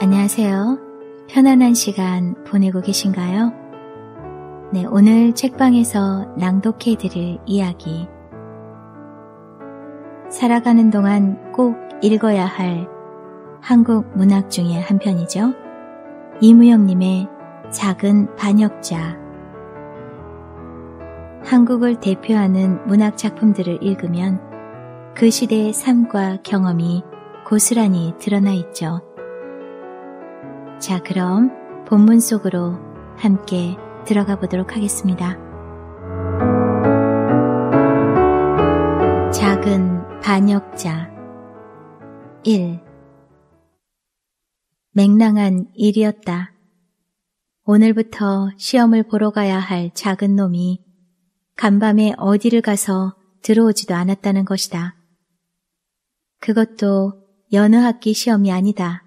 안녕하세요. 편안한 시간 보내고 계신가요? 네, 오늘 책방에서 낭독해 드릴 이야기. 살아가는 동안 꼭 읽어야 할 한국 문학 중의 한 편이죠. 이무영님의 작은 반역자. 한국을 대표하는 문학 작품들을 읽으면 그 시대의 삶과 경험이 고스란히 드러나 있죠. 자, 그럼 본문 속으로 함께 들어가 보도록 하겠습니다. 작은 반역자 1. 맹랑한 일이었다. 오늘부터 시험을 보러 가야 할 작은 놈이 간밤에 어디를 가서 들어오지도 않았다는 것이다. 그것도 연느 학기 시험이 아니다.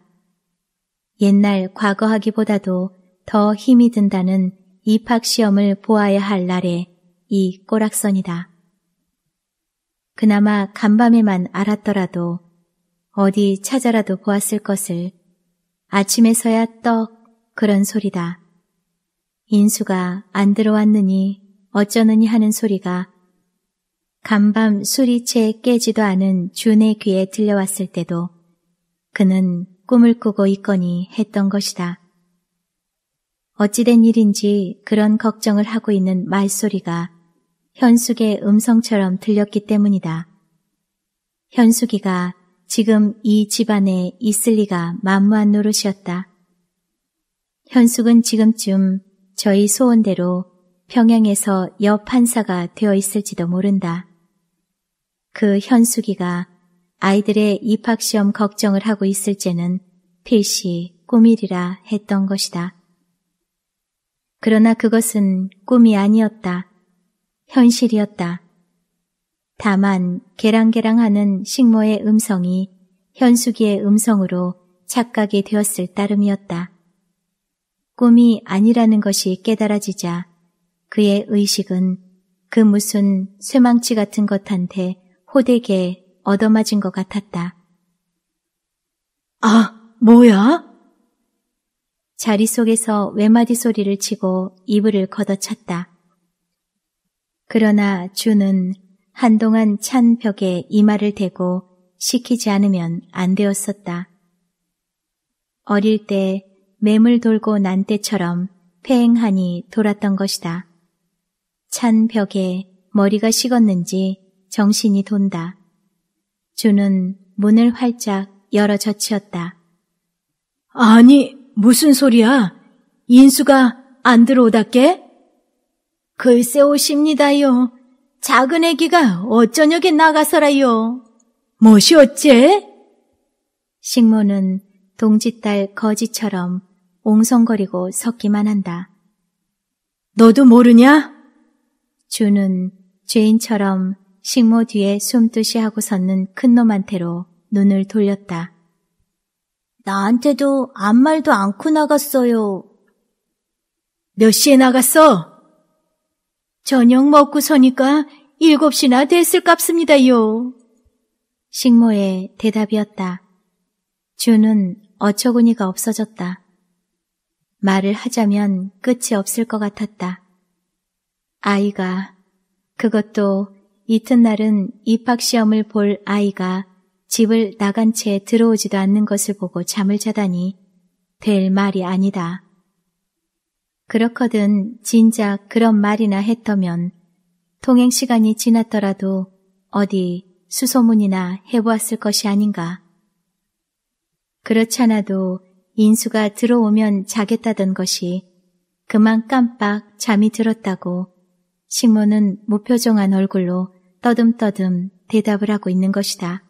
옛날 과거하기보다도 더 힘이 든다는 입학시험을 보아야 할 날에 이 꼬락선이다. 그나마 간밤에만 알았더라도 어디 찾아라도 보았을 것을 아침에서야 떡 그런 소리다. 인수가 안 들어왔느니 어쩌느니 하는 소리가 간밤 술이 채 깨지도 않은 준의 귀에 들려왔을 때도 그는 꿈을 꾸고 있거니 했던 것이다. 어찌된 일인지 그런 걱정을 하고 있는 말소리가 현숙의 음성처럼 들렸기 때문이다. 현숙이가 지금 이 집안에 있을 리가 만무한 노릇이었다. 현숙은 지금쯤 저희 소원대로 평양에서 여판사가 되어 있을지도 모른다. 그 현숙이가 아이들의 입학시험 걱정을 하고 있을때는 필시 꿈이리라 했던 것이다. 그러나 그것은 꿈이 아니었다. 현실이었다. 다만 개랑개랑하는 식모의 음성이 현숙이의 음성으로 착각이 되었을 따름이었다. 꿈이 아니라는 것이 깨달아지자 그의 의식은 그 무슨 쇠망치 같은 것한테 호되게 얻어맞은 것 같았다. 아, 뭐야? 자리 속에서 외마디 소리를 치고 이불을 걷어찼다. 그러나 주는 한동안 찬 벽에 이마를 대고 시키지 않으면 안 되었었다. 어릴 때 매물 돌고 난 때처럼 패행하니 돌았던 것이다. 찬 벽에 머리가 식었는지 정신이 돈다. 주는 문을 활짝 열어 젖히었다. 아니, 무슨 소리야? 인수가 안 들어오답게? 글쎄 오십니다요. 작은 애기가 어쩌녁에 나가서라요. 무이 어째? 식모는 동짓딸 거지처럼 옹성거리고 섞기만 한다. 너도 모르냐? 주는 죄인처럼 식모 뒤에 숨듯이 하고 섰는 큰 놈한테로 눈을 돌렸다. 나한테도 아무 말도 않고 나갔어요. 몇 시에 나갔어? 저녁 먹고 서니까 일곱 시나 됐을 값습니다요. 식모의 대답이었다. 주는 어처구니가 없어졌다. 말을 하자면 끝이 없을 것 같았다. 아이가 그것도 이튿날은 입학시험을 볼 아이가 집을 나간 채 들어오지도 않는 것을 보고 잠을 자다니 될 말이 아니다. 그렇거든 진작 그런 말이나 했더면 통행 시간이 지났더라도 어디 수소문이나 해보았을 것이 아닌가. 그렇잖아도 인수가 들어오면 자겠다던 것이 그만 깜빡 잠이 들었다고 시몬은 무표정한 얼굴로 떠듬떠듬 대답을 하고 있는 것이다.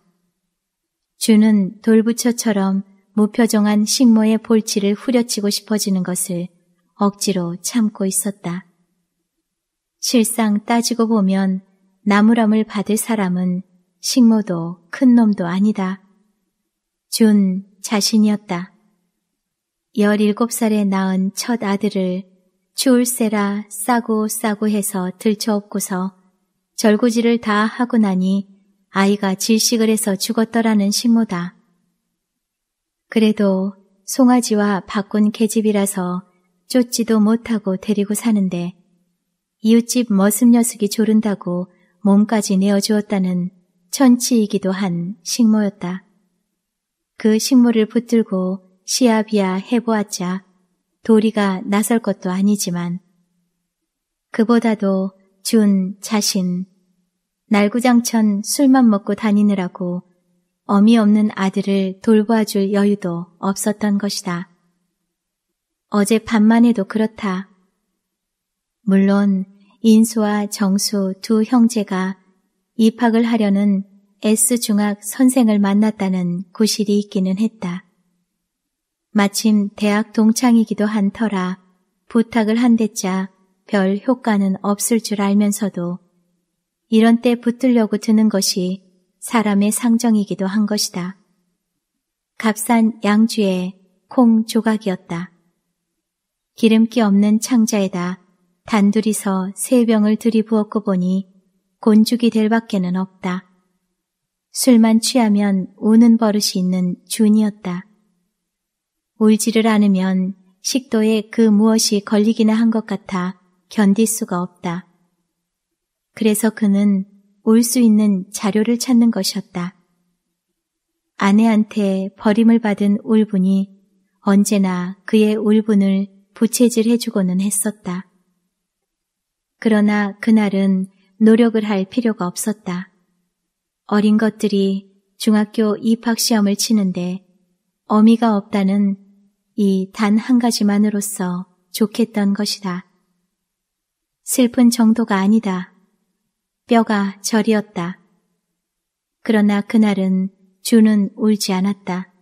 주는 돌부처처럼 무표정한 식모의 볼치를 후려치고 싶어지는 것을 억지로 참고 있었다. 실상 따지고 보면 나무람을 받을 사람은 식모도 큰 놈도 아니다. 준 자신이었다. 17살에 낳은 첫 아들을 추울세라 싸고 싸고 해서 들쳐엎고서 절구질을 다 하고 나니 아이가 질식을 해서 죽었더라는 식모다 그래도 송아지와 바꾼 계집이라서 쫓지도 못하고 데리고 사는데 이웃집 머슴 녀석이 조른다고 몸까지 내어주었다는 천치이기도 한 식모였다. 그 식모를 붙들고 시아비아 해보았자 도리가 나설 것도 아니지만 그보다도 준 자신 날구장천 술만 먹고 다니느라고 어미 없는 아들을 돌봐줄 여유도 없었던 것이다. 어제 밤만 해도 그렇다. 물론 인수와 정수 두 형제가 입학을 하려는 S중학 선생을 만났다는 구실이 있기는 했다. 마침 대학 동창이기도 한 터라 부탁을 한댔자 별 효과는 없을 줄 알면서도 이런 때 붙들려고 드는 것이 사람의 상정이기도 한 것이다. 값싼 양주의콩 조각이었다. 기름기 없는 창자에다 단둘이서 세 병을 들이부었고 보니 곤죽이 될 밖에는 없다. 술만 취하면 우는 버릇이 있는 준이었다. 울지를 않으면 식도에 그 무엇이 걸리기나 한 것 같아 견딜 수가 없다. 그래서 그는 울 수 있는 자료를 찾는 것이었다. 아내한테 버림을 받은 울분이 언제나 그의 울분을 부채질해주고는 했었다. 그러나 그날은 노력을 할 필요가 없었다. 어린 것들이 중학교 입학시험을 치는데 어미가 없다는 이단한 가지만으로서 좋겠던 것이다. 슬픈 정도가 아니다. 뼈가 절이었다. 그러나 그날은 주는 울지 않았다.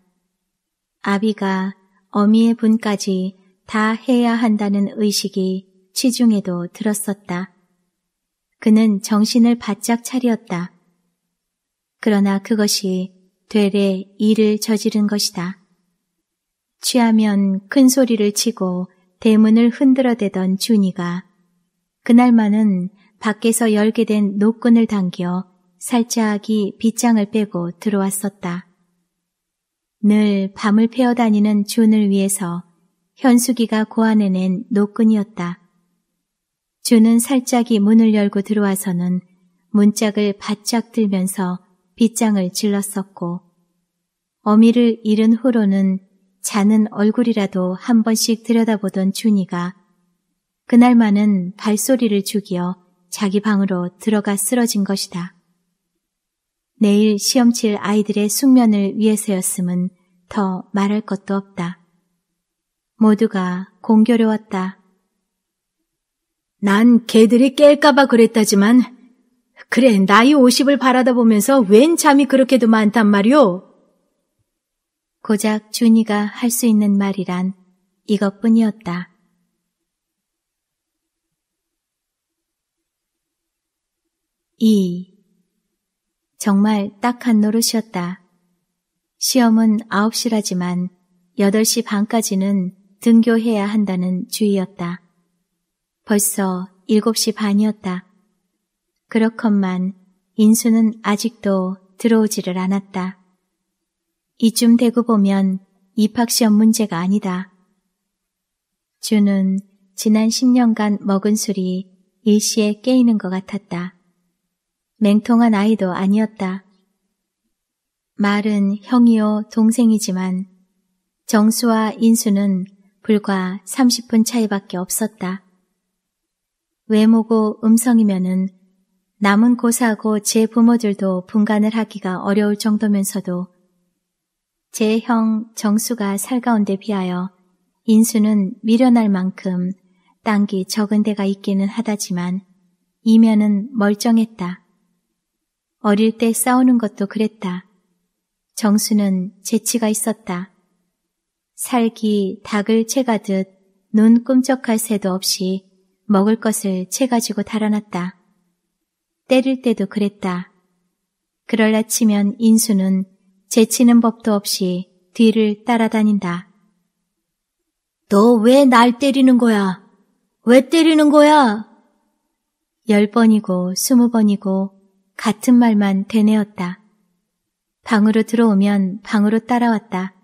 아비가 어미의 분까지 다 해야 한다는 의식이 치중에도 들었었다. 그는 정신을 바짝 차렸다 그러나 그것이 되레 일을 저지른 것이다. 취하면 큰 소리를 치고 대문을 흔들어대던 준이가 그날만은 밖에서 열게 된 노끈을 당겨 살짝이 빗장을 빼고 들어왔었다. 늘 밤을 패어 다니는 준을 위해서 현숙이가 고안해낸 노끈이었다. 준은 살짝이 문을 열고 들어와서는 문짝을 바짝 들면서 빗장을 질렀었고 어미를 잃은 후로는 자는 얼굴이라도 한 번씩 들여다보던 준이가 그날만은 발소리를 죽이어 자기 방으로 들어가 쓰러진 것이다. 내일 시험칠 아이들의 숙면을 위해서였음은 더 말할 것도 없다. 모두가 공교로웠다. 난 개들이 깰까봐 그랬다지만 그래 나이 50을 바라다 보면서 웬 잠이 그렇게도 많단 말이오. 고작 준이가 할 수 있는 말이란 이것뿐이었다. 2. 정말 딱한 노릇이었다. 시험은 9시라지만 8시 반까지는 등교해야 한다는 주의였다. 벌써 7시 반이었다. 그렇건만 인수는 아직도 들어오지를 않았다. 이쯤 되고 보면 입학시험 문제가 아니다. 주는 지난 10년간 먹은 술이 일시에 깨이는 것 같았다. 맹통한 아이도 아니었다. 말은 형이요 동생이지만 정수와 인수는 불과 30분 차이밖에 없었다. 외모고 음성이면은 남은 고사하고 제 부모들도 분간을 하기가 어려울 정도면서도 제형 정수가 살가운데 비하여 인수는 미련할 만큼 땅기 적은 데가 있기는 하다지만 이면은 멀쩡했다. 어릴 때 싸우는 것도 그랬다. 정수는 재치가 있었다. 살기 닭을 채가듯 눈 꿈쩍할 새도 없이 먹을 것을 채가지고 달아났다. 때릴 때도 그랬다. 그럴라 치면 인수는 제치는 법도 없이 뒤를 따라다닌다. 너 왜 날 때리는 거야? 왜 때리는 거야? 열 번이고 스무 번이고 같은 말만 되뇌었다. 방으로 들어오면 방으로 따라왔다.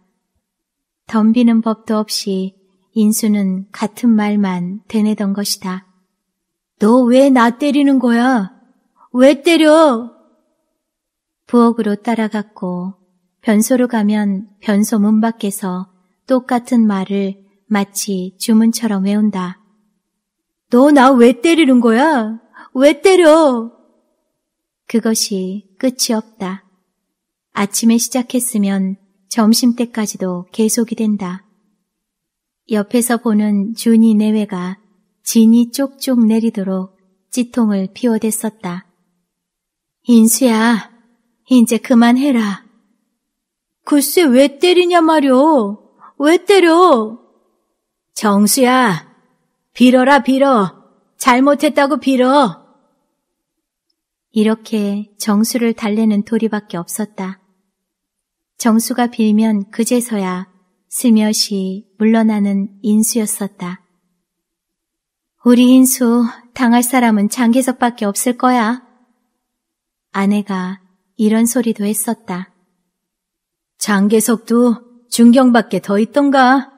덤비는 법도 없이 인수는 같은 말만 되뇌던 것이다. 너 왜 나 때리는 거야? 왜 때려? 부엌으로 따라갔고 변소로 가면 변소 문 밖에서 똑같은 말을 마치 주문처럼 외운다. 너 나 왜 때리는 거야? 왜 때려? 그것이 끝이 없다. 아침에 시작했으면 점심 때까지도 계속이 된다. 옆에서 보는 준이 내외가 진이 쪽쪽 내리도록 찌통을 피워댔었다. 인수야, 이제 그만해라. 글쎄 왜 때리냐 말이오왜 때려? 정수야, 빌어라 빌어. 잘못했다고 빌어. 이렇게 정수를 달래는 도리밖에 없었다. 정수가 빌면 그제서야 스며시 물러나는 인수였었다. 우리 인수 당할 사람은 장계석밖에 없을 거야. 아내가 이런 소리도 했었다. 장계석도 중경밖에 더 있던가?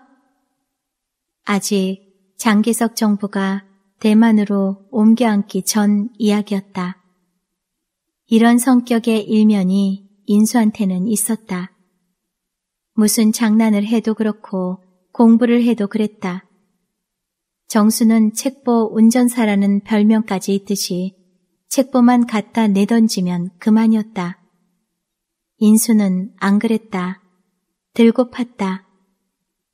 아직 장계석 정부가 대만으로 옮겨앉기 전 이야기였다. 이런 성격의 일면이 인수한테는 있었다. 무슨 장난을 해도 그렇고 공부를 해도 그랬다. 정수는 책보 운전사라는 별명까지 있듯이 책보만 갖다 내던지면 그만이었다. 인수는 안 그랬다. 들고 팠다.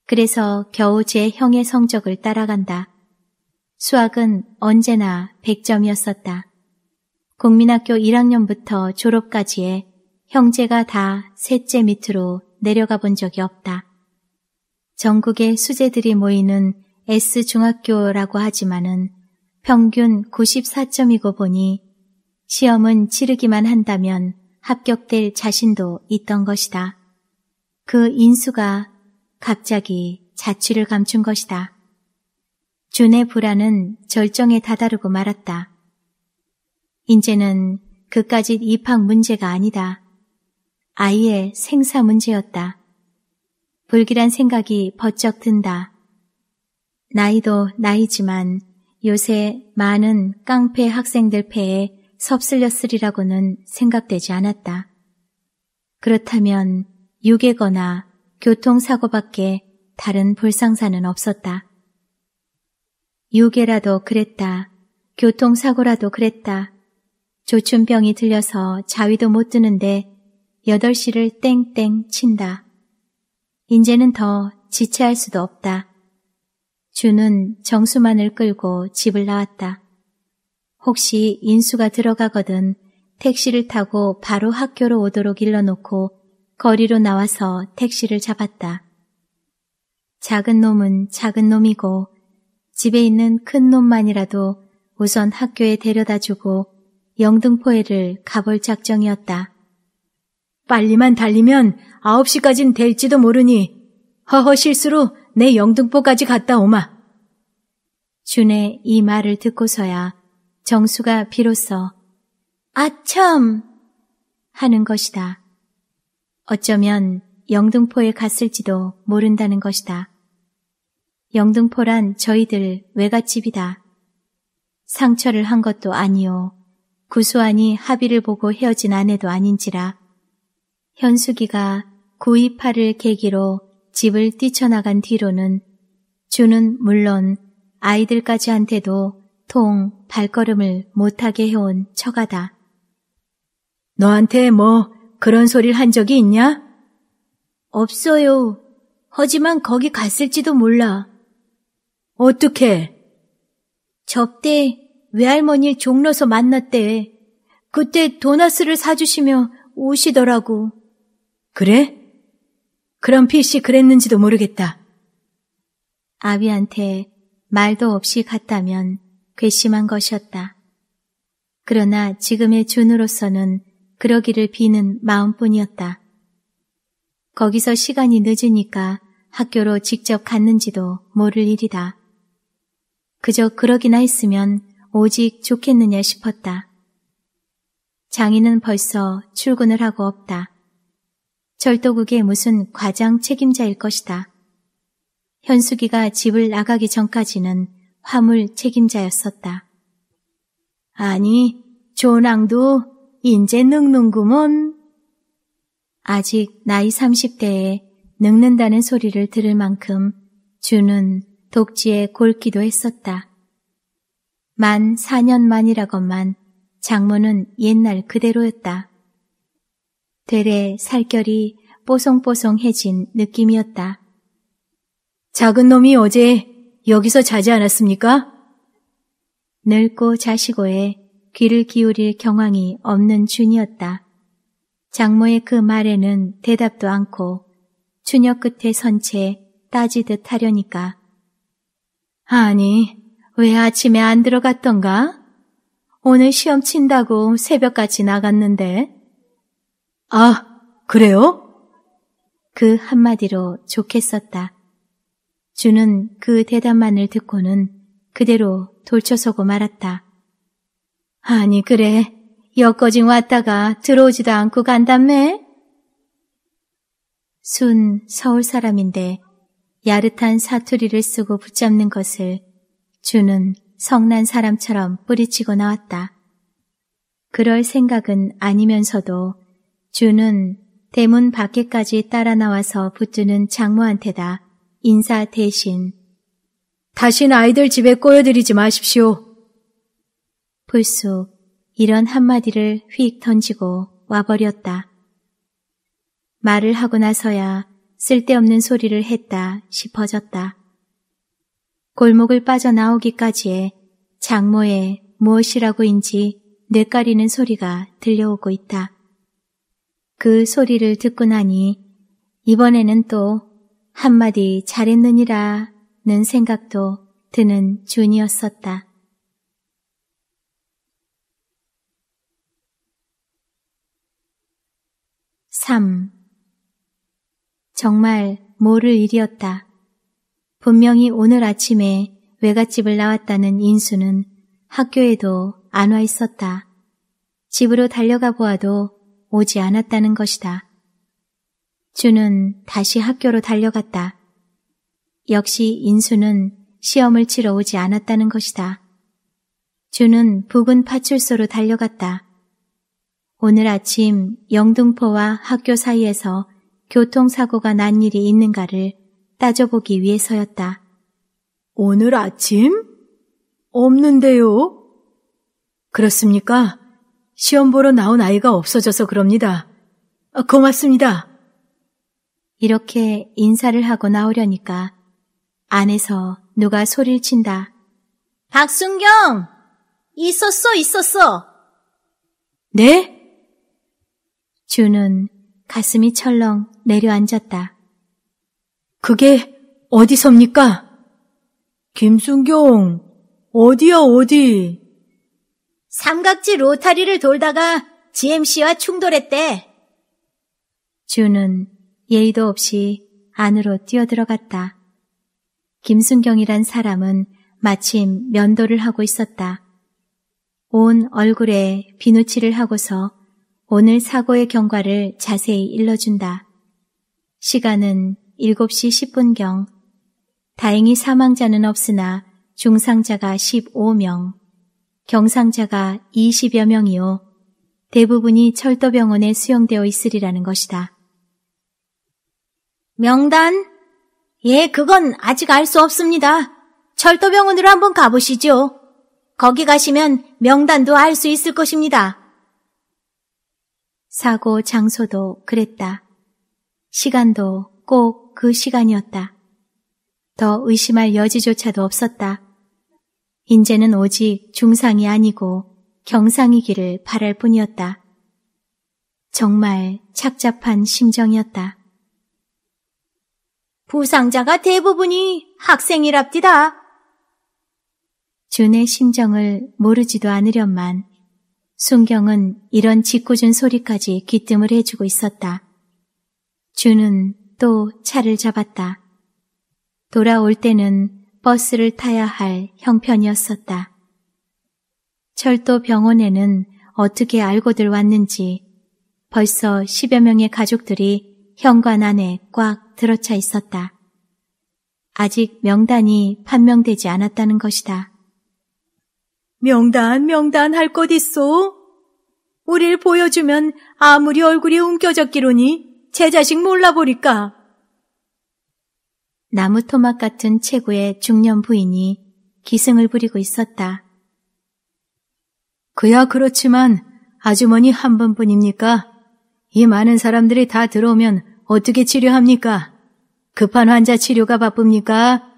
그래서 겨우 제 형의 성적을 따라간다. 수학은 언제나 100점이었었다. 국민학교 1학년부터 졸업까지에 형제가 다 셋째 밑으로 내려가 본 적이 없다. 전국의 수재들이 모이는 S중학교라고 하지만은 평균 94점이고 보니 시험은 치르기만 한다면 합격될 자신도 있던 것이다. 그 인수가 갑자기 자취를 감춘 것이다. 준의 불안은 절정에 다다르고 말았다. 이제는 그까짓 입학 문제가 아니다. 아이의 생사 문제였다. 불길한 생각이 번쩍 든다. 나이도 나이지만 요새 많은 깡패 학생들 패에 섭슬렸으리라고는 생각되지 않았다. 그렇다면 유괴거나 교통사고밖에 다른 불상사는 없었다. 유괴라도 그랬다. 교통사고라도 그랬다. 조춘병이 들려서 자위도 못 드는데 8시를 땡땡 친다. 이제는 더 지체할 수도 없다. 주는 정수만을 끌고 집을 나왔다. 혹시 인수가 들어가거든 택시를 타고 바로 학교로 오도록 일러놓고 거리로 나와서 택시를 잡았다. 작은 놈은 작은 놈이고 집에 있는 큰 놈만이라도 우선 학교에 데려다주고 영등포에를 가볼 작정이었다. 빨리만 달리면 9시까진 될지도 모르니 허허 실수로 내 영등포까지 갔다 오마. 준의 이 말을 듣고서야 정수가 비로소 아첨 하는 것이다. 어쩌면 영등포에 갔을지도 모른다는 것이다. 영등포란 저희들 외갓집이다. 상처를 한 것도 아니요. 구수하니 합의를 보고 헤어진 아내도 아닌지라. 현숙이가 구이파를 계기로 집을 뛰쳐나간 뒤로는 주는 물론 아이들까지한테도 통 발걸음을 못하게 해온 처가다. 너한테 뭐 그런 소리를 한 적이 있냐? 없어요. 하지만 거기 갔을지도 몰라. 어떻게? 접대 외할머니를 종로서 만났대. 그때 도나스를 사주시며 오시더라고. 그래? 그럼 필시 그랬는지도 모르겠다. 아비한테 말도 없이 갔다면 괘씸한 것이었다. 그러나 지금의 준으로서는 그러기를 비는 마음뿐이었다. 거기서 시간이 늦으니까 학교로 직접 갔는지도 모를 일이다. 그저 그러기나 했으면 오직 좋겠느냐 싶었다. 장인은 벌써 출근을 하고 없다. 절도국의 무슨 과장 책임자일 것이다. 현숙이가 집을 나가기 전까지는 화물 책임자였었다. 아니, 조낭도 인제 늙는구먼. 아직 나이 30대에 늙는다는 소리를 들을 만큼 주는 독지에 골기도 했었다. 만 4년 만이라건만 장모는 옛날 그대로였다. 되레 살결이 뽀송뽀송해진 느낌이었다. 작은 놈이 어제 여기서 자지 않았습니까? 늙고 자시고에 귀를 기울일 경황이 없는 준이었다. 장모의 그 말에는 대답도 않고 추녀 끝에 선 채 따지듯 하려니까 아니, 왜 아침에 안 들어갔던가? 오늘 시험 친다고 새벽까지 나갔는데. 아, 그래요? 그 한마디로 좋겠었다. 주는 그 대답만을 듣고는 그대로 돌쳐서고 말았다. 아니 그래 여거징 왔다가 들어오지도 않고 간다매순 서울 사람인데 야릇한 사투리를 쓰고 붙잡는 것을 주는 성난 사람처럼 뿌리치고 나왔다. 그럴 생각은 아니면서도 주는 대문 밖에까지 따라 나와서 붙드는 장모한테다. 인사 대신 다신 아이들 집에 꼬여드리지 마십시오. 불쑥 이런 한마디를 휙 던지고 와버렸다. 말을 하고 나서야 쓸데없는 소리를 했다 싶어졌다. 골목을 빠져나오기까지에 장모의 무엇이라고인지 뇌까리는 소리가 들려오고 있다. 그 소리를 듣고 나니 이번에는 또 한마디 잘했느니라 는 생각도 드는 준이었었다. (3) 정말 모를 일이었다. 분명히 오늘 아침에 외갓집을 나왔다는 인수는 학교에도 안 와 있었다. 집으로 달려가 보아도 오지 않았다는 것이다. 주는 다시 학교로 달려갔다. 역시 인수는 시험을 치러 오지 않았다는 것이다. 주는 부근 파출소로 달려갔다. 오늘 아침 영등포와 학교 사이에서 교통사고가 난 일이 있는가를 따져보기 위해서였다. 오늘 아침? 없는데요? 그렇습니까? 시험 보러 나온 아이가 없어져서 그럽니다. 아, 고맙습니다. 이렇게 인사를 하고 나오려니까 안에서 누가 소리를 친다. 박순경! 있었어, 있었어! 네? 주는 가슴이 철렁 내려앉았다. 그게 어디섭니까? 김순경, 어디야, 어디? 삼각지 로타리를 돌다가 GMC와 충돌했대. 주는 예의도 없이 안으로 뛰어들어갔다. 김순경이란 사람은 마침 면도를 하고 있었다. 온 얼굴에 비누칠을 하고서 오늘 사고의 경과를 자세히 일러준다. 시간은 7시 10분경. 다행히 사망자는 없으나 중상자가 15명, 경상자가 20여 명이요. 대부분이 철도병원에 수용되어 있으리라는 것이다. 명단? 예, 그건 아직 알 수 없습니다. 철도병원으로 한번 가보시죠. 거기 가시면 명단도 알 수 있을 것입니다. 사고 장소도 그랬다. 시간도 꼭 그 시간이었다. 더 의심할 여지조차도 없었다. 인제는 오직 중상이 아니고 경상이기를 바랄 뿐이었다. 정말 착잡한 심정이었다. 부상자가 대부분이 학생이랍디다. 준의 심정을 모르지도 않으련만 순경은 이런 짓궂은 소리까지 귀뜸을 해주고 있었다. 준은 또 차를 잡았다. 돌아올 때는 버스를 타야 할 형편이었었다. 철도 병원에는 어떻게 알고들 왔는지 벌써 1 0여 명의 가족들이 현관 안에 꽉 들어차 있었다. 아직 명단이 판명되지 않았다는 것이다. 명단, 명단 할곳있소 우릴 보여주면 아무리 얼굴이 움켜졌기로니 제 자식 몰라보니까. 나무토막 같은 체구의 중년 부인이 기승을 부리고 있었다. 그야 그렇지만 아주머니 한 분뿐입니까? 이 많은 사람들이 다 들어오면 어떻게 치료합니까? 급한 환자 치료가 바쁩니까?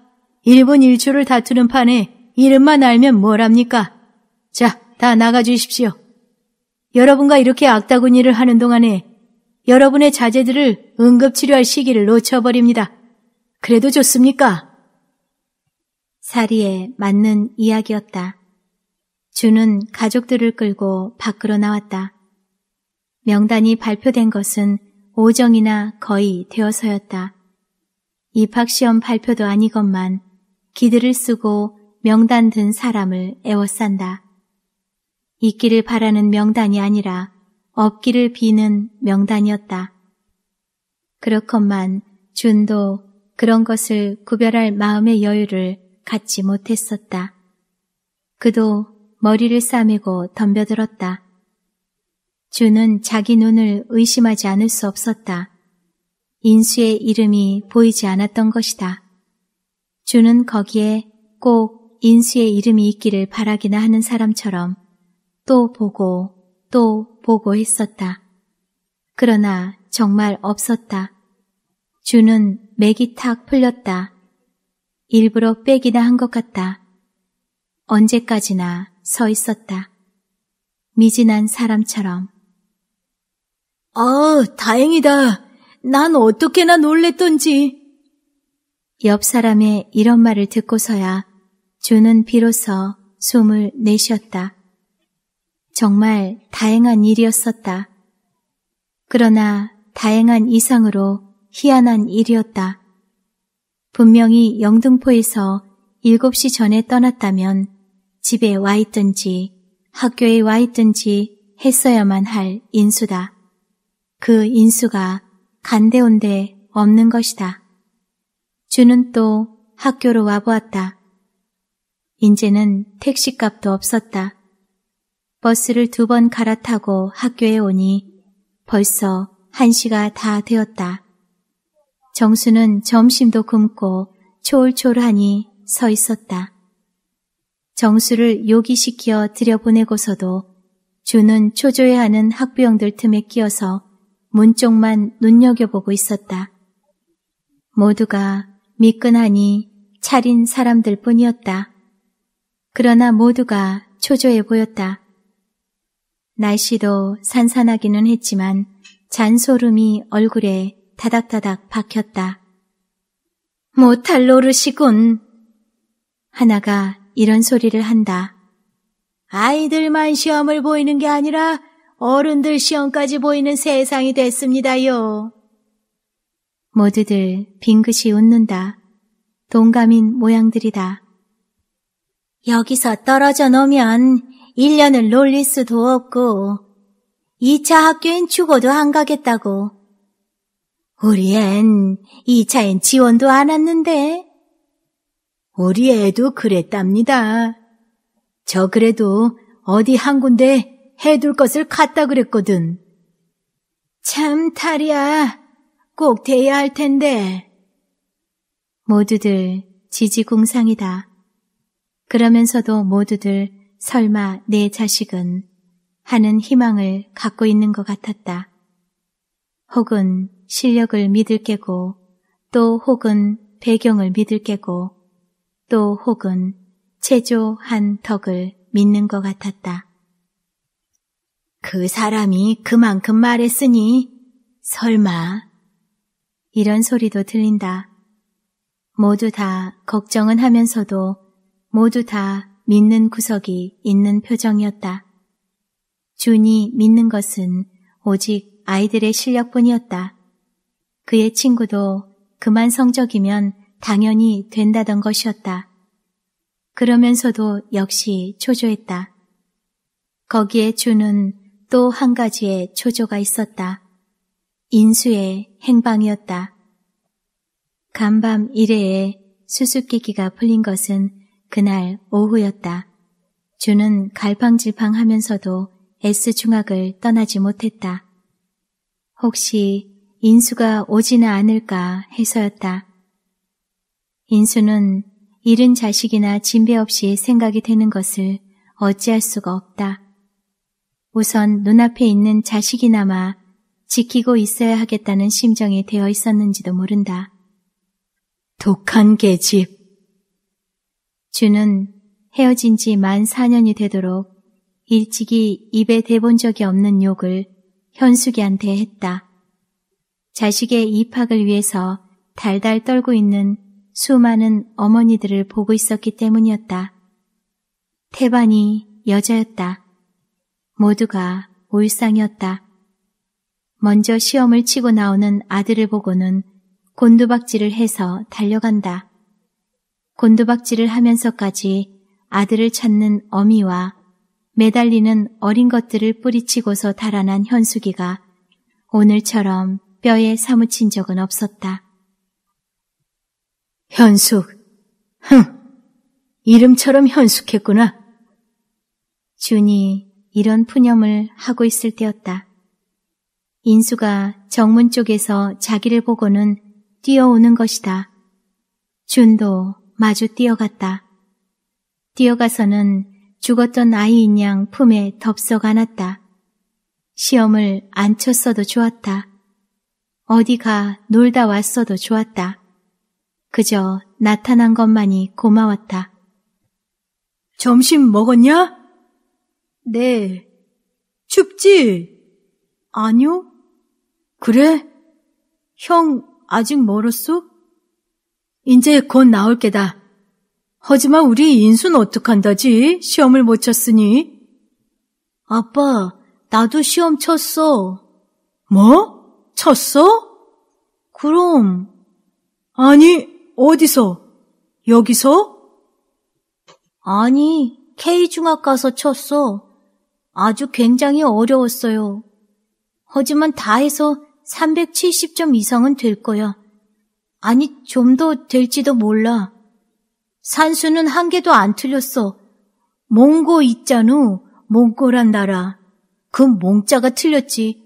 1분 1초를 다투는 판에 이름만 알면 뭘합니까 자, 다 나가주십시오. 여러분과 이렇게 악다군 일을 하는 동안에 여러분의 자제들을 응급치료할 시기를 놓쳐버립니다. 그래도 좋습니까? 사리에 맞는 이야기였다. 주는 가족들을 끌고 밖으로 나왔다. 명단이 발표된 것은 오정이나 거의 되어서였다. 입학시험 발표도 아니건만 기들을 쓰고 명단 든 사람을 애워싼다. 있기를 바라는 명단이 아니라 없기를 비는 명단이었다. 그렇건만 준도 그런 것을 구별할 마음의 여유를 갖지 못했었다. 그도 머리를 싸매고 덤벼들었다. 주는 자기 눈을 의심하지 않을 수 없었다. 인수의 이름이 보이지 않았던 것이다. 주는 거기에 꼭 인수의 이름이 있기를 바라기나 하는 사람처럼 또 보고 또 보고 했었다. 그러나 정말 없었다. 주는 맥이 탁 풀렸다. 일부러 빼기나 한 것 같다. 언제까지나 서 있었다. 미진한 사람처럼. 아, 다행이다. 난 어떻게나 놀랬던지. 옆 사람의 이런 말을 듣고서야 주는 비로소 숨을 내쉬었다. 정말 다행한 일이었었다. 그러나 다행한 이상으로 희한한 일이었다. 분명히 영등포에서 7시 전에 떠났다면 집에 와 있든지 학교에 와 있든지 했어야만 할 인수다. 그 인수가 간대온데 없는 것이다. 주는 또 학교로 와보았다. 인제는 택시값도 없었다. 버스를 두 번 갈아타고 학교에 오니 벌써 한시가다 되었다. 정수는 점심도 굶고 초울초울하니서 있었다. 정수를 요기시켜 들여보내고서도 주는 초조해하는 학부형들 틈에 끼어서 문 쪽만 눈여겨보고 있었다. 모두가 미끈하니 차린 사람들 뿐이었다. 그러나 모두가 초조해 보였다. 날씨도 산산하기는 했지만 잔소름이 얼굴에 다닥다닥 박혔다. 못할 노릇이군. 하나가 이런 소리를 한다. 아이들만 시험을 보이는 게 아니라 어른들 시험까지 보이는 세상이 됐습니다요. 모두들 빙긋이 웃는다. 동감인 모양들이다. 여기서 떨어져 놓으면 1년을 놀릴 수도 없고 2차 학교엔 죽어도 안 가겠다고. 우리 엔 2차엔 지원도 안 왔는데. 우리 애도 그랬답니다. 저 그래도 어디 한 군데 해둘 것을 갖다 그랬거든. 참 탈이야. 꼭 돼야 할 텐데. 모두들 지지공상이다. 그러면서도 모두들 설마 내 자식은 하는 희망을 갖고 있는 것 같았다. 혹은 실력을 믿을 게고또 혹은 배경을 믿을 게고또 혹은 체조한 덕을 믿는 것 같았다. 그 사람이 그만큼 말했으니 설마 이런 소리도 들린다. 모두 다 걱정은 하면서도 모두 다 믿는 구석이 있는 표정이었다. 준이 믿는 것은 오직 아이들의 실력뿐이었다. 그의 친구도 그만 성적이면 당연히 된다던 것이었다. 그러면서도 역시 초조했다. 거기에 준은 또한 가지의 초조가 있었다. 인수의 행방이었다. 간밤 이래에 수수께끼가 풀린 것은 그날 오후였다. 주는 갈팡질팡 하면서도 S중학을 떠나지 못했다. 혹시 인수가 오지는 않을까 해서였다. 인수는 잃은 자식이나 진배 없이 생각이 되는 것을 어찌할 수가 없다. 우선 눈앞에 있는 자식이나마 지키고 있어야 하겠다는 심정이 되어 있었는지도 모른다. 독한 계집. 주는 헤어진 지 만 4년이 되도록 일찍이 입에 대본 적이 없는 욕을 현숙이한테 했다. 자식의 입학을 위해서 달달 떨고 있는 수많은 어머니들을 보고 있었기 때문이었다. 태반이 여자였다. 모두가 울상이었다. 먼저 시험을 치고 나오는 아들을 보고는 곤두박질을 해서 달려간다. 곤두박질을 하면서까지 아들을 찾는 어미와 매달리는 어린 것들을 뿌리치고서 달아난 현숙이가 오늘처럼 뼈에 사무친 적은 없었다. 현숙, 흥, 이름처럼 현숙했구나. 준이 이런 푸념을 하고 있을 때였다. 인수가 정문 쪽에서 자기를 보고는 뛰어오는 것이다. 준도 마주 뛰어갔다. 뛰어가서는 죽었던 아이인 양 품에 덥석 안았다. 시험을 안 쳤어도 좋았다. 어디가 놀다 왔어도 좋았다. 그저 나타난 것만이 고마웠다. 점심 먹었냐? 네. 춥지? 아니요. 그래? 형 아직 멀었어? 이제 곧 나올 게다. 하지만 우리 인수는 어떡한다지? 시험을 못 쳤으니. 아빠, 나도 시험 쳤어. 뭐? 쳤어? 그럼. 아니, 어디서? 여기서? 아니, K중학 가서 쳤어. 아주 굉장히 어려웠어요. 하지만 다 해서 370점 이상은 될 거야. 아니, 좀 더 될지도 몰라. 산수는 한 개도 안 틀렸어. 몽고 있잖우, 몽고란 나라. 그 몽자가 틀렸지.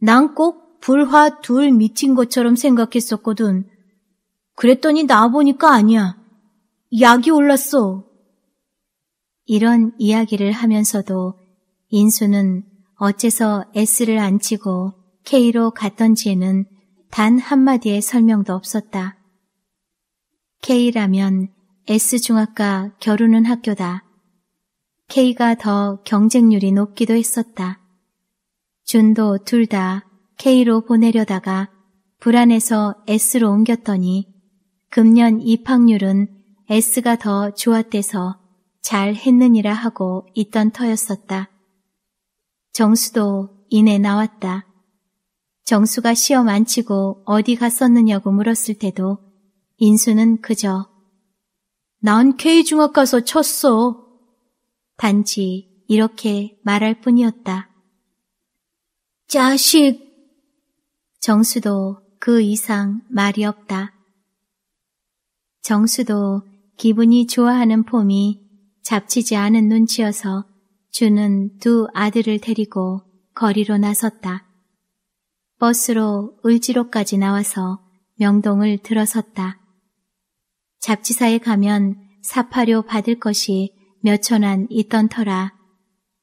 난 꼭 불화 둘 미친 것처럼 생각했었거든. 그랬더니 나보니까 아니야. 약이 올랐어. 이런 이야기를 하면서도 인수는 어째서 S를 안 치고 K로 갔던지에는 단 한마디의 설명도 없었다. K라면 S중학과 겨루는 학교다. K가 더 경쟁률이 높기도 했었다. 준도 둘 다 K로 보내려다가 불안해서 S로 옮겼더니 금년 입학률은 S가 더 좋았대서 잘 했느니라 하고 있던 터였었다. 정수도 이내 나왔다. 정수가 시험 안 치고 어디 갔었느냐고 물었을 때도 인수는 그저 난 K중학 가서 쳤어. 단지 이렇게 말할 뿐이었다. 자식! 정수도 그 이상 말이 없다. 정수도 기분이 좋아하는 폼이 잡치지 않은 눈치여서 주는 두 아들을 데리고 거리로 나섰다. 버스로 을지로까지 나와서 명동을 들어섰다. 잡지사에 가면 사파료 받을 것이 몇천 안 있던 터라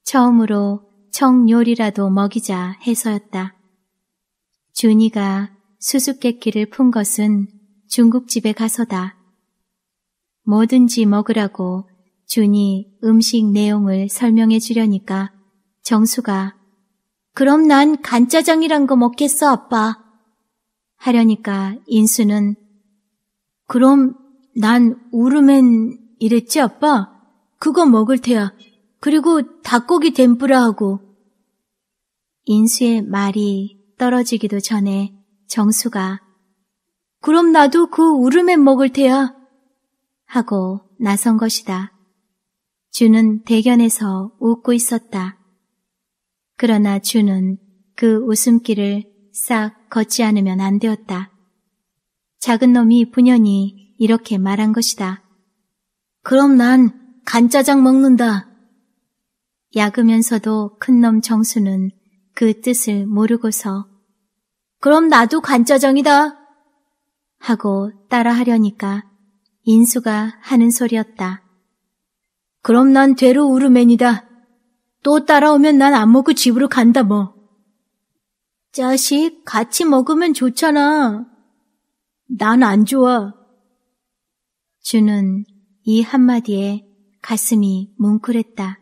처음으로 청요리라도 먹이자 해서였다. 준이가 수수께끼를 푼 것은 중국집에 가서다. 뭐든지 먹으라고 준이 음식 내용을 설명해 주려니까 정수가 그럼 난 간짜장이란 거 먹겠어, 아빠. 하려니까 인수는 그럼 난 우르멘 이랬지, 아빠? 그거 먹을 테야. 그리고 닭고기 덴뿌라하고. 인수의 말이 떨어지기도 전에 정수가 그럼 나도 그 우르멘 먹을 테야. 하고 나선 것이다. 주는 대견해서 웃고 있었다. 그러나 주는 그 웃음길을 싹 걷지 않으면 안 되었다. 작은 놈이 분연히 이렇게 말한 것이다. 그럼 난 간짜장 먹는다. 약으면서도 큰 놈 정수는 그 뜻을 모르고서 그럼 나도 간짜장이다. 하고 따라하려니까 인수가 하는 소리였다. 그럼 난 되로 우르맨이다. 또 따라오면 난 안 먹고 집으로 간다 뭐. 자식, 같이 먹으면 좋잖아. 난 안 좋아. 주는 이 한마디에 가슴이 뭉클했다.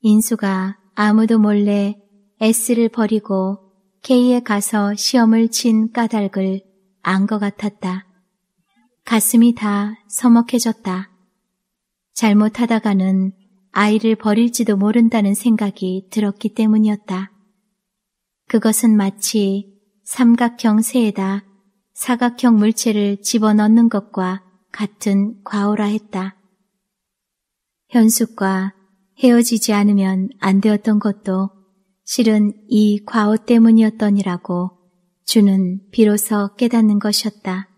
인수가 아무도 몰래 S를 버리고 K에 가서 시험을 친 까닭을 안 것 같았다. 가슴이 다 서먹해졌다. 잘못하다가는 아이를 버릴지도 모른다는 생각이 들었기 때문이었다. 그것은 마치 삼각형 새에다 사각형 물체를 집어넣는 것과 같은 과오라 했다. 현숙과 헤어지지 않으면 안 되었던 것도 실은 이 과오 때문이었더니라고 주는 비로소 깨닫는 것이었다.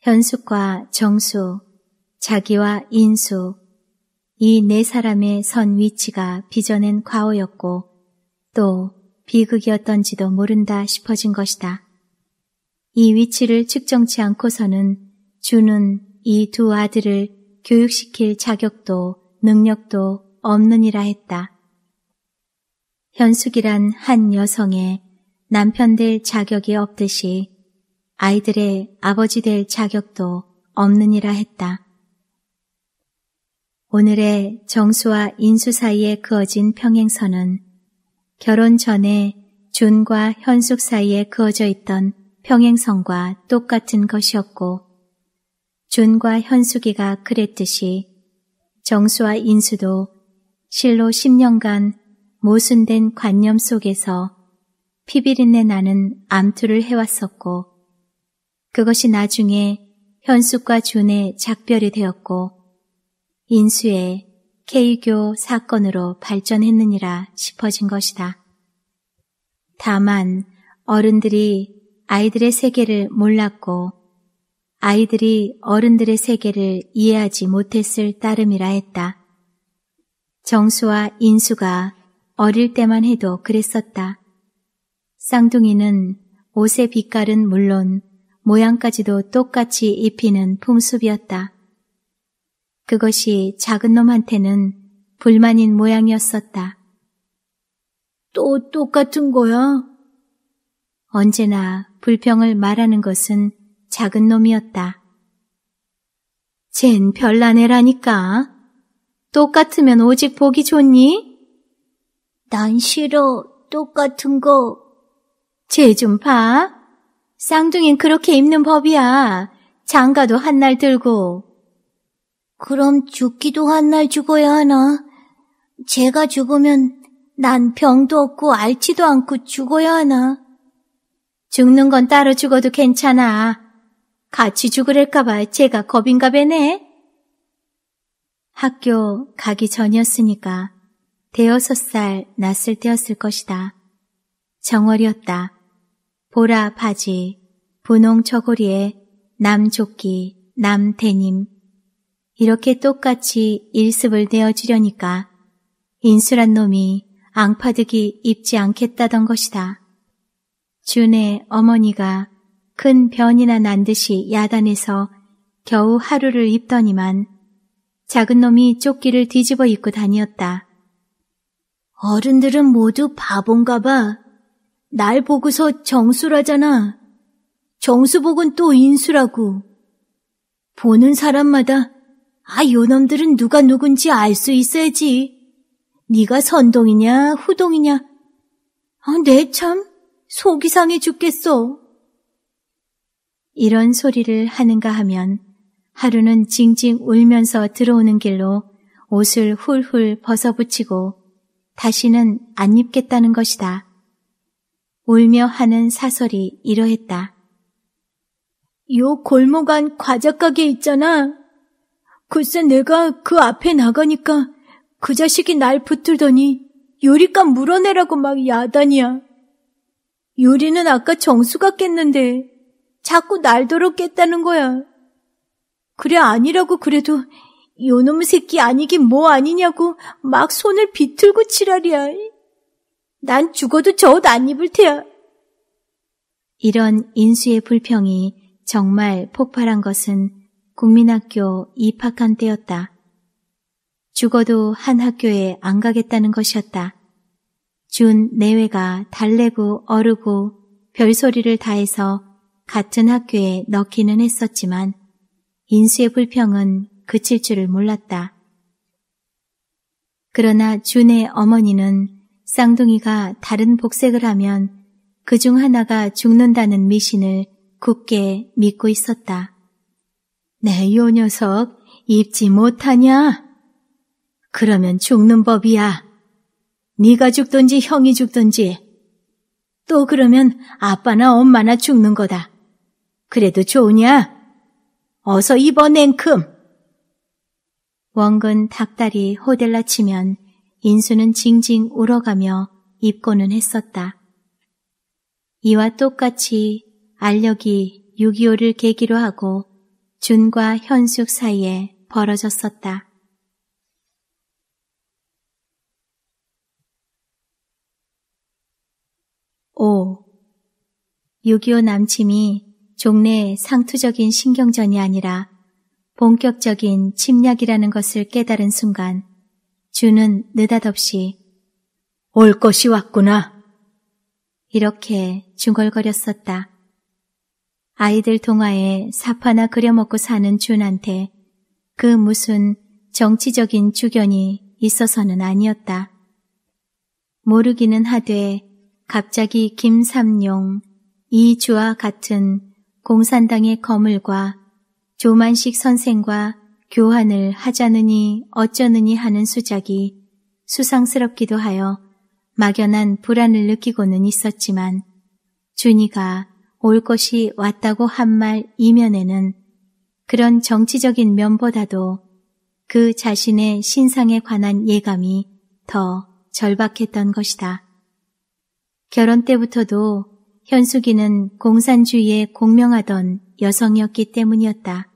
현숙과 정수, 자기와 인수, 이 네 사람의 선 위치가 빚어낸 과오였고 또 비극이었던지도 모른다 싶어진 것이다. 이 위치를 측정치 않고서는 주는 이 두 아들을 교육시킬 자격도 능력도 없느니라 했다. 현숙이란 한 여성의 남편 될 자격이 없듯이 아이들의 아버지 될 자격도 없느니라 했다. 오늘의 정수와 인수 사이에 그어진 평행선은 결혼 전에 준과 현숙 사이에 그어져 있던 평행선과 똑같은 것이었고 준과 현숙이가 그랬듯이 정수와 인수도 실로 10년간 모순된 관념 속에서 피비린내 나는 암투를 해왔었고 그것이 나중에 현숙과 준의 작별이 되었고 인수의 k 교 사건으로 발전했느니라 싶어진 것이다. 다만 어른들이 아이들의 세계를 몰랐고 아이들이 어른들의 세계를 이해하지 못했을 따름이라 했다. 정수와 인수가 어릴 때만 해도 그랬었다. 쌍둥이는 옷의 빛깔은 물론 모양까지도 똑같이 입히는 풍습이었다. 그것이 작은 놈한테는 불만인 모양이었었다. 또 똑같은 거야? 언제나 불평을 말하는 것은 작은 놈이었다. 쟨 별난 애라니까. 똑같으면 오직 보기 좋니? 난 싫어. 똑같은 거. 쟤 좀 봐. 쌍둥이는 그렇게 입는 법이야. 장가도 한 날 들고. 그럼 죽기도 한 날 죽어야 하나? 제가 죽으면 난 병도 없고 앓지도 않고 죽어야 하나? 죽는 건 따로 죽어도 괜찮아. 같이 죽으랄까봐 제가 겁인가 배네. 학교 가기 전이었으니까 대여섯 살 났을 때였을 것이다. 정월이었다. 보라 바지, 분홍 저고리에 남 조끼, 남 데님, 이렇게 똑같이 일습을 내어주려니까 인술한 놈이 앙파득이 입지 않겠다던 것이다. 준의 어머니가 큰 변이나 난 듯이 야단해서 겨우 하루를 입더니만 작은 놈이 조끼를 뒤집어 입고 다니었다. 어른들은 모두 바본가 봐. 날 보고서 정수라잖아. 정수복은 또 인수라고. 보는 사람마다 아, 요놈들은 누가 누군지 알 수 있어야지. 네가 선동이냐 후동이냐. 아, 내참 네, 속이 상해 죽겠어. 이런 소리를 하는가 하면 하루는 징징 울면서 들어오는 길로 옷을 훌훌 벗어붙이고 다시는 안 입겠다는 것이다. 울며 하는 사설이 이러했다. 요 골목 안 과자 가게 있잖아. 글쎄 내가 그 앞에 나가니까 그 자식이 날 붙들더니 요리값 물어내라고 막 야단이야. 요리는 아까 정수가 깼는데 자꾸 날도록 깼다는 거야. 그래 아니라고 그래도 요놈 새끼 아니긴 뭐 아니냐고 막 손을 비틀고 치라리야. 난 죽어도 저 옷 안 입을 테야. 이런 인수의 불평이 정말 폭발한 것은 국민학교 입학한 때였다. 죽어도 한 학교에 안 가겠다는 것이었다. 준 내외가 달래고 어르고 별소리를 다해서 같은 학교에 넣기는 했었지만 인수의 불평은 그칠 줄을 몰랐다. 그러나 준의 어머니는 쌍둥이가 다른 복색을 하면 그 중 하나가 죽는다는 미신을 굳게 믿고 있었다. 내요 네, 녀석 입지 못하냐? 그러면 죽는 법이야. 네가 죽든지 형이 죽든지. 또 그러면 아빠나 엄마나 죽는 거다. 그래도 좋으냐? 어서 입어낸 큼. 원근 닭다리 호델라 치면 인수는 징징 울어가며 입고는 했었다. 이와 똑같이 알력이 6.25를 계기로 하고 준과 현숙 사이에 벌어졌었다. 5. 6.25 남침이 종래 의 상투적인 신경전이 아니라 본격적인 침략이라는 것을 깨달은 순간 준은 느닷없이 올 것이 왔구나. 이렇게 중얼거렸었다. 아이들 동화에 사파나 그려먹고 사는 준한테 그 무슨 정치적인 주견이 있어서는 아니었다. 모르기는 하되 갑자기 김삼룡, 이주와 같은 공산당의 거물과 조만식 선생과 교환을 하자느니 어쩌느니 하는 수작이 수상스럽기도 하여 막연한 불안을 느끼고는 있었지만 준이가 올 것이 왔다고 한 말 이면에는 그런 정치적인 면보다도 그 자신의 신상에 관한 예감이 더 절박했던 것이다. 결혼 때부터도 현숙이는 공산주의에 공명하던 여성이었기 때문이었다.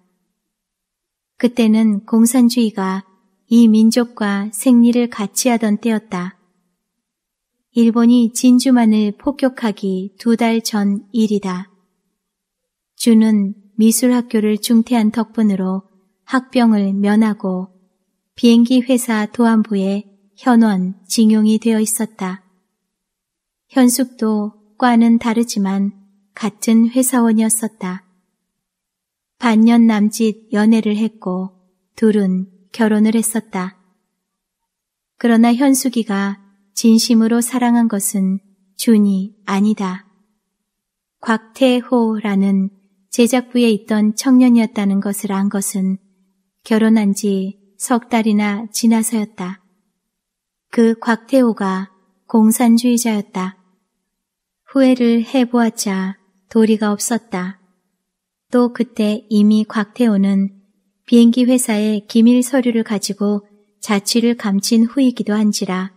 그때는 공산주의가 이 민족과 생리를 같이 하던 때였다. 일본이 진주만을 폭격하기 두 달 전 일이다. 주는 미술학교를 중퇴한 덕분으로 학병을 면하고 비행기 회사 도안부에 현원, 징용이 되어 있었다. 현숙도 과는 다르지만 같은 회사원이었었다. 반년 남짓 연애를 했고 둘은 결혼을 했었다. 그러나 현숙이가 진심으로 사랑한 것은 준이 아니다. 곽태호라는 제작부에 있던 청년이었다는 것을 안 것은 결혼한 지 석 달이나 지나서였다. 그 곽태호가 공산주의자였다. 후회를 해보았자 도리가 없었다. 또 그때 이미 곽태호는 비행기 회사에 기밀 서류를 가지고 자취를 감친 후이기도 한지라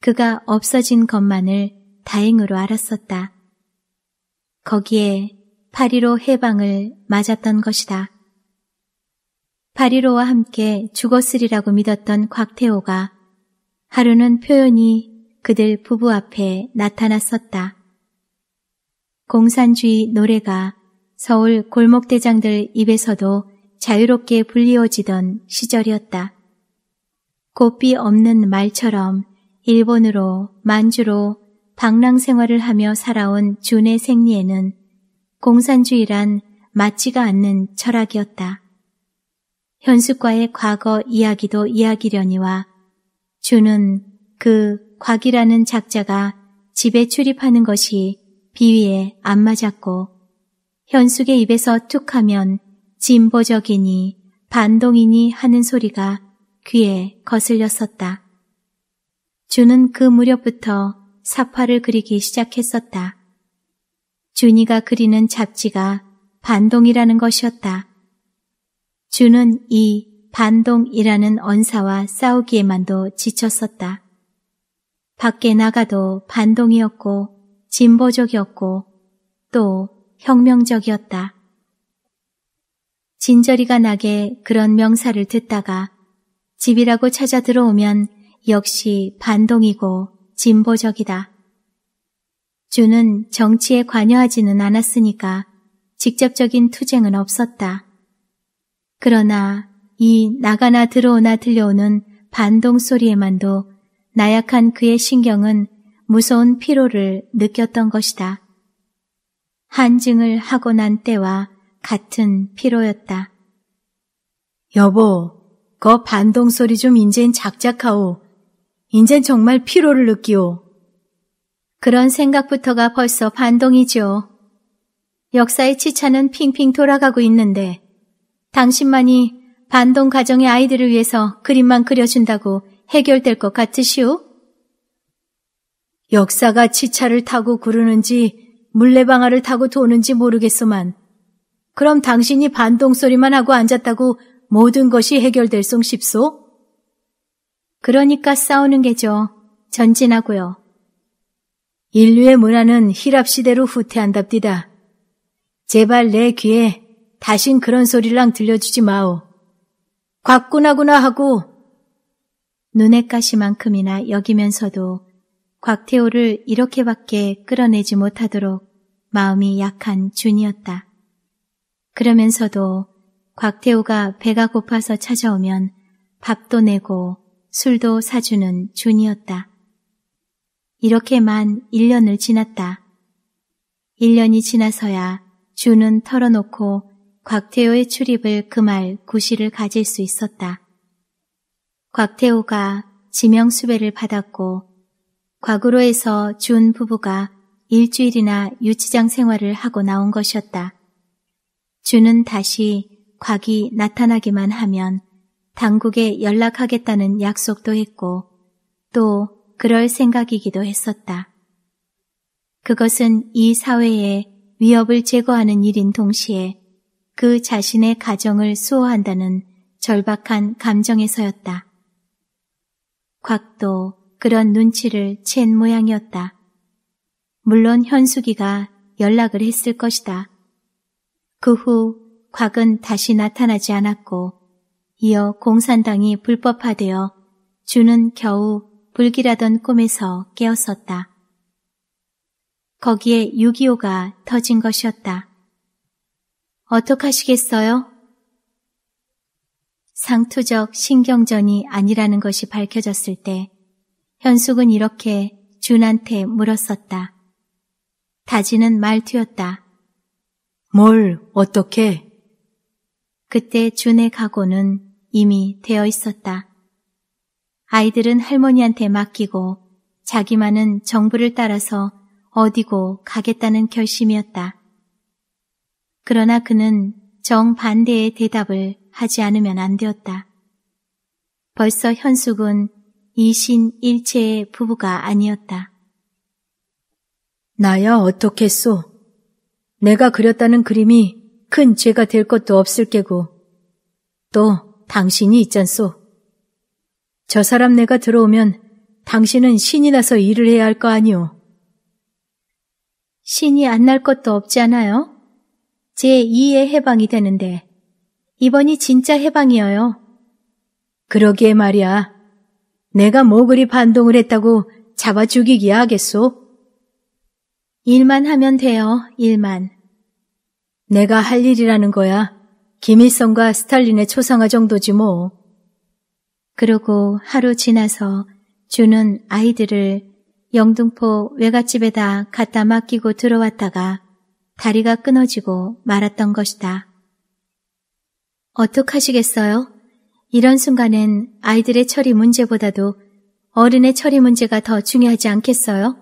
그가 없어진 것만을 다행으로 알았었다. 거기에 파리로 해방을 맞았던 것이다. 파리로와 함께 죽었으리라고 믿었던 곽태호가 하루는 표현이 그들 부부 앞에 나타났었다. 공산주의 노래가 서울 골목대장들 입에서도 자유롭게 불리워지던 시절이었다. 고삐 없는 말처럼 일본으로 만주로 방랑 생활을 하며 살아온 준의 생리에는 공산주의란 맞지가 않는 철학이었다. 현숙과의 과거 이야기도 이야기려니와 준은 그 곽이라는 작자가 집에 출입하는 것이 비위에 안 맞았고 현숙의 입에서 툭 하면 진보적이니 반동이니 하는 소리가 귀에 거슬렸었다. 주는 그 무렵부터 사파를 그리기 시작했었다. 준이가 그리는 잡지가 반동이라는 것이었다. 주는 이 반동이라는 언사와 싸우기에만도 지쳤었다. 밖에 나가도 반동이었고 진보적이었고 또 혁명적이었다. 진저리가 나게 그런 명사를 듣다가 집이라고 찾아 들어오면 역시 반동이고 진보적이다. 주는 정치에 관여하지는 않았으니까 직접적인 투쟁은 없었다. 그러나 이 나가나 들어오나 들려오는 반동 소리에만도 나약한 그의 신경은 무서운 피로를 느꼈던 것이다. 한증을 하고 난 때와 같은 피로였다. 여보, 거 반동 소리 좀 인젠 작작하오. 인젠 정말 피로를 느끼오. 그런 생각부터가 벌써 반동이죠 역사의 치차는 핑핑 돌아가고 있는데 당신만이 반동 가정의 아이들을 위해서 그림만 그려준다고 해결될 것 같으시오? 역사가 치차를 타고 구르는지 물레방아를 타고 도는지 모르겠소만 그럼 당신이 반동 소리만 하고 앉았다고 모든 것이 해결될 송 싶소? 그러니까 싸우는 게죠. 전진하고요. 인류의 문화는 희랍 시대로 후퇴한답디다. 제발 내 귀에 다신 그런 소리랑 들려주지 마오. 곽구나구나 하고 눈에 가시만큼이나 여기면서도 곽태호를 이렇게밖에 끌어내지 못하도록 마음이 약한 준이었다. 그러면서도 곽태호가 배가 고파서 찾아오면 밥도 내고 술도 사주는 준이었다. 이렇게만 1년을 지났다. 1년이 지나서야 준은 털어놓고 곽태호의 출입을 금할 구실을 가질 수 있었다. 곽태호가 지명수배를 받았고 곽으로에서준 부부가 일주일이나 유치장 생활을 하고 나온 것이었다. 준은 다시 곽이 나타나기만 하면 당국에 연락하겠다는 약속도 했고 또 그럴 생각이기도 했었다. 그것은 이 사회에 위협을 제거하는 일인 동시에 그 자신의 가정을 수호한다는 절박한 감정에서였다. 곽도 그런 눈치를 챈 모양이었다. 물론 현숙이가 연락을 했을 것이다. 그 후 곽은 다시 나타나지 않았고 이어 공산당이 불법화되어 주는 겨우 불길하던 꿈에서 깨었었다. 거기에 6.25가 터진 것이었다. 어떡하시겠어요? 상투적 신경전이 아니라는 것이 밝혀졌을 때 현숙은 이렇게 준한테 물었었다. 다지는 말투였다. 뭘 어떻게? 그때 준의 각오는 이미 되어 있었다. 아이들은 할머니한테 맡기고 자기만은 정부를 따라서 어디고 가겠다는 결심이었다. 그러나 그는 정반대의 대답을 하지 않으면 안 되었다. 벌써 현숙은 이신일체의 부부가 아니었다. 나야 어떻겠소? 내가 그렸다는 그림이 큰 죄가 될 것도 없을 게고 또 당신이 있잖소. 저 사람 내가 들어오면 당신은 신이 나서 일을 해야 할 거 아니오. 신이 안 날 것도 없지 않아요? 제2의 해방이 되는데 이번이 진짜 해방이어요. 그러기에 말이야. 내가 뭐 그리 반동을 했다고 잡아 죽이기야 하겠소? 일만 하면 돼요, 일만. 내가 할 일이라는 거야. 김일성과 스탈린의 초상화 정도지 뭐. 그러고 하루 지나서 주는 아이들을 영등포 외갓집에다 갖다 맡기고 들어왔다가 다리가 끊어지고 말았던 것이다. 어떡하시겠어요? 이런 순간엔 아이들의 처리 문제보다도 어른의 처리 문제가 더 중요하지 않겠어요?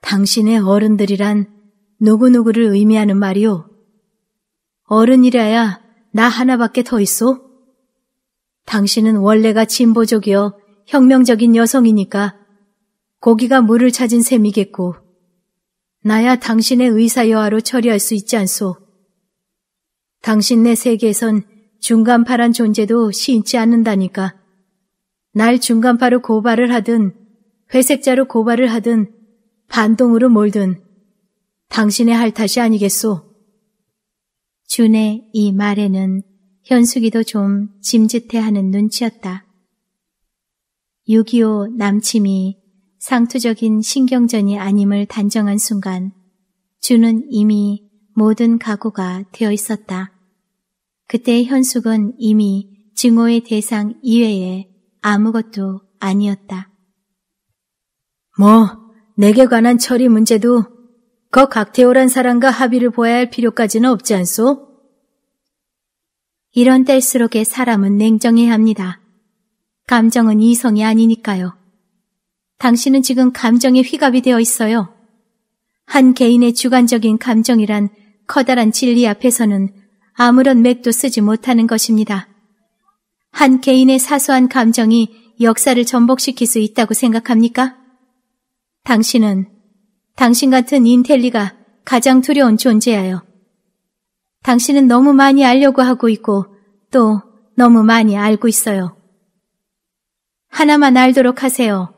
당신의 어른들이란 누구누구를 의미하는 말이오 어른이라야 나 하나밖에 더있어 당신은 원래가 진보적이어 혁명적인 여성이니까 고기가 물을 찾은 셈이겠고 나야 당신의 의사 여하로 처리할 수 있지 않소. 당신내 세계에선 중간파란 존재도 시인치 않는다니까. 날 중간파로 고발을 하든 회색자로 고발을 하든 반동으로 몰든 당신의 할 탓이 아니겠소. 준의 이 말에는 현숙이도 좀 짐짓해하는 눈치였다. 6.25 남침이 상투적인 신경전이 아님을 단정한 순간 준은 이미 모든 각오가 되어 있었다. 그때 현숙은 이미 증오의 대상 이외에 아무것도 아니었다. 뭐, 내게 관한 처리 문제도 거 각태오란 사람과 합의를 보아야 할 필요까지는 없지 않소? 이런 때일수록의 사람은 냉정해야 합니다. 감정은 이성이 아니니까요. 당신은 지금 감정의 휘갑이 되어 있어요. 한 개인의 주관적인 감정이란 커다란 진리 앞에서는 아무런 맥도 쓰지 못하는 것입니다. 한 개인의 사소한 감정이 역사를 전복시킬 수 있다고 생각합니까? 당신은 당신 같은 인텔리가 가장 두려운 존재예요. 당신은 너무 많이 알려고 하고 있고 또 너무 많이 알고 있어요. 하나만 알도록 하세요.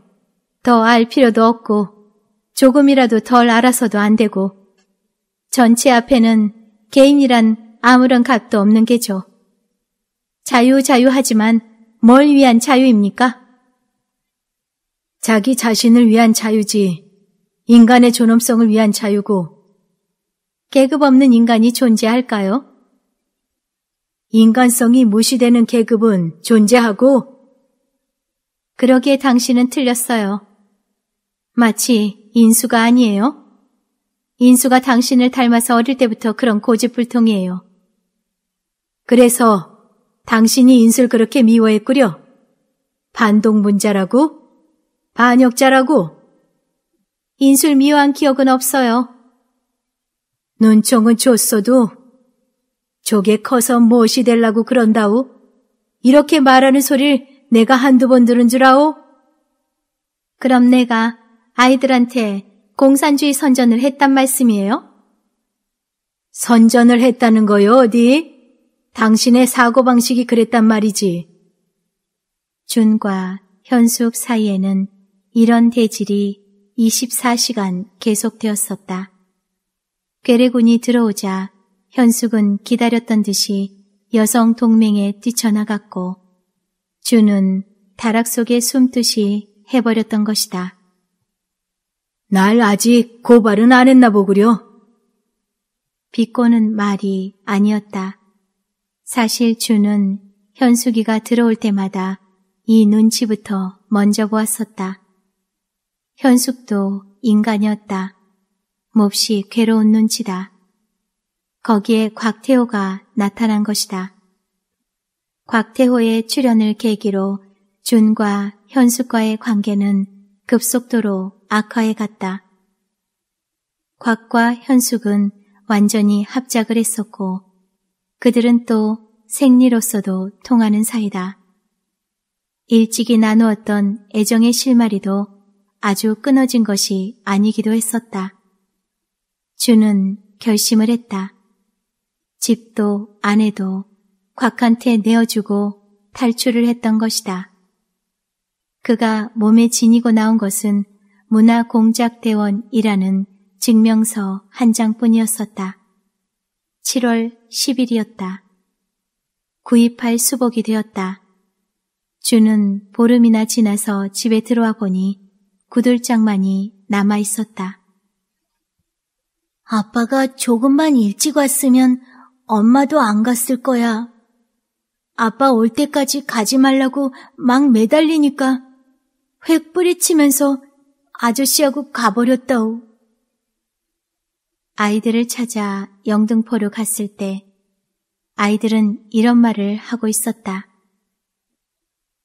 더 알 필요도 없고 조금이라도 덜 알아서도 안 되고 전체 앞에는 개인이란 아무런 값도 없는 게죠. 자유자유하지만 뭘 위한 자유입니까? 자기 자신을 위한 자유지 인간의 존엄성을 위한 자유고 계급 없는 인간이 존재할까요? 인간성이 무시되는 계급은 존재하고 그러기에 당신은 틀렸어요. 마치 인수가 아니에요? 인수가 당신을 닮아서 어릴 때부터 그런 고집불통이에요. 그래서 당신이 인수를 그렇게 미워했구려. 반동문자라고? 반역자라고? 인술 미워한 기억은 없어요. 눈총은 줬어도 조개 커서 무엇이 될라고 그런다우 이렇게 말하는 소리를 내가 한두 번 들은 줄 아오? 그럼 내가 아이들한테 공산주의 선전을 했단 말씀이에요? 선전을 했다는 거요, 어디? 당신의 사고방식이 그랬단 말이지. 준과 현숙 사이에는 이런 대질이 24시간 계속되었었다. 괴뢰군이 들어오자 현숙은 기다렸던 듯이 여성 동맹에 뛰쳐나갔고 준은 다락 속에 숨듯이 해버렸던 것이다. 날 아직 고발은 안 했나 보구려. 비꼬는 말이 아니었다. 사실 준은 현숙이가 들어올 때마다 이 눈치부터 먼저 보았었다. 현숙도 인간이었다. 몹시 괴로운 눈치다. 거기에 곽태호가 나타난 것이다. 곽태호의 출연을 계기로 준과 현숙과의 관계는 급속도로 악화해 갔다. 곽과 현숙은 완전히 합작을 했었고 그들은 또 생리로서도 통하는 사이다. 일찍이 나누었던 애정의 실마리도 아주 끊어진 것이 아니기도 했었다. 주는 결심을 했다. 집도 아내도 곽한테 내어주고 탈출을 했던 것이다. 그가 몸에 지니고 나온 것은 문화공작대원이라는 증명서 한 장뿐이었었다. 7월 10일이었다. 구입할 수복이 되었다. 주는 보름이나 지나서 집에 들어와 보니 구들장만이 남아 있었다. 아빠가 조금만 일찍 왔으면 엄마도 안 갔을 거야. 아빠 올 때까지 가지 말라고 막 매달리니까 획 뿌리치면서 아저씨하고 가버렸다오. 아이들을 찾아 영등포로 갔을 때 아이들은 이런 말을 하고 있었다.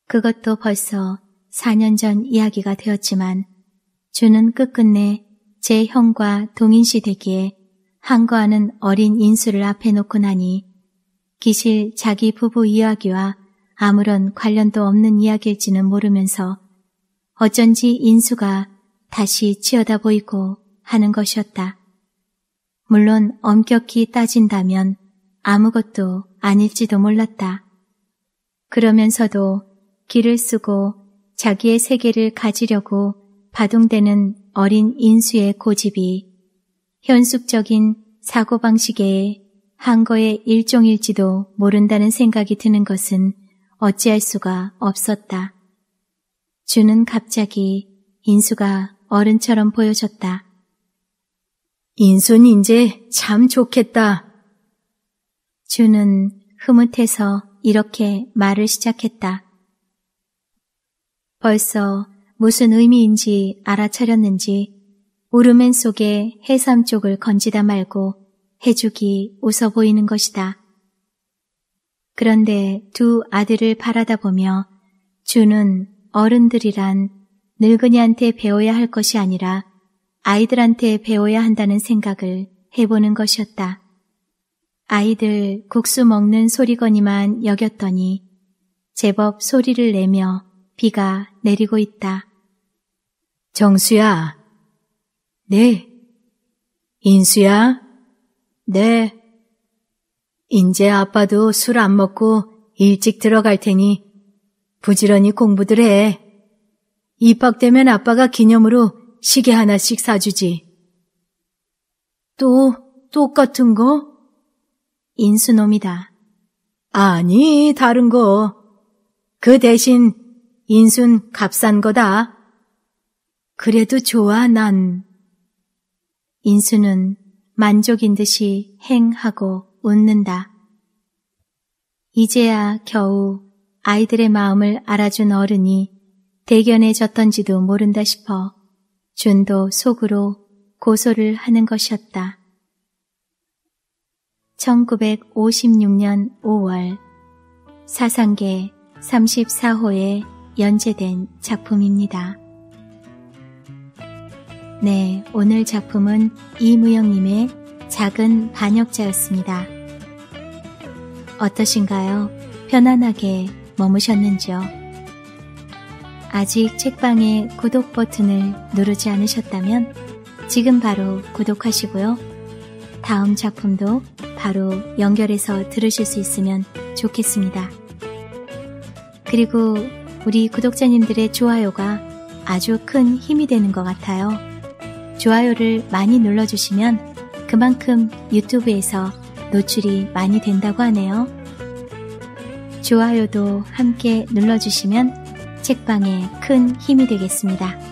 그것도 벌써 4년 전 이야기가 되었지만 주는 끝끝내 제 형과 동인시 되기에 항거하는 어린 인수를 앞에 놓고 나니 기실 자기 부부 이야기와 아무런 관련도 없는 이야기일지는 모르면서 어쩐지 인수가 다시 치어다 보이고 하는 것이었다. 물론 엄격히 따진다면 아무것도 아닐지도 몰랐다. 그러면서도 길을 쓰고 자기의 세계를 가지려고 바동대는 어린 인수의 고집이 현숙적인 사고방식에 한거의 일종일지도 모른다는 생각이 드는 것은 어찌할 수가 없었다. 주는 갑자기 인수가 어른처럼 보여졌다. 인순 이제 참 좋겠다. 주는 흐뭇해서 이렇게 말을 시작했다. 벌써 무슨 의미인지 알아차렸는지 오르맨 속에 해삼 쪽을 건지다 말고 해죽이 웃어 보이는 것이다. 그런데 두 아들을 바라다 보며 주는 어른들이란 늙은이한테 배워야 할 것이 아니라 아이들한테 배워야 한다는 생각을 해보는 것이었다. 아이들 국수 먹는 소리거니만 여겼더니 제법 소리를 내며 비가 내리고 있다. 정수야. 네. 인수야. 네. 인제 아빠도 술 안 먹고 일찍 들어갈 테니 부지런히 공부들 해. 입학되면 아빠가 기념으로 시계 하나씩 사주지. 또 똑같은 거? 인수놈이다. 아니, 다른 거. 그 대신 인순 값싼 거다. 그래도 좋아, 난. 인순은 만족인 듯이 행하고 웃는다. 이제야 겨우 아이들의 마음을 알아준 어른이 대견해졌던지도 모른다 싶어 준도 속으로 고소를 하는 것이었다. 1956년 5월 사상계 34호의 연재된 작품입니다. 네, 오늘 작품은 이무영님의 작은 반역자였습니다. 어떠신가요? 편안하게 머무셨는지요? 아직 책방의 구독 버튼을 누르지 않으셨다면 지금 바로 구독하시고요. 다음 작품도 바로 연결해서 들으실 수 있으면 좋겠습니다. 그리고 우리 구독자님들의 좋아요가 아주 큰 힘이 되는 것 같아요. 좋아요를 많이 눌러주시면 그만큼 유튜브에서 노출이 많이 된다고 하네요. 좋아요도 함께 눌러주시면 책방에 큰 힘이 되겠습니다.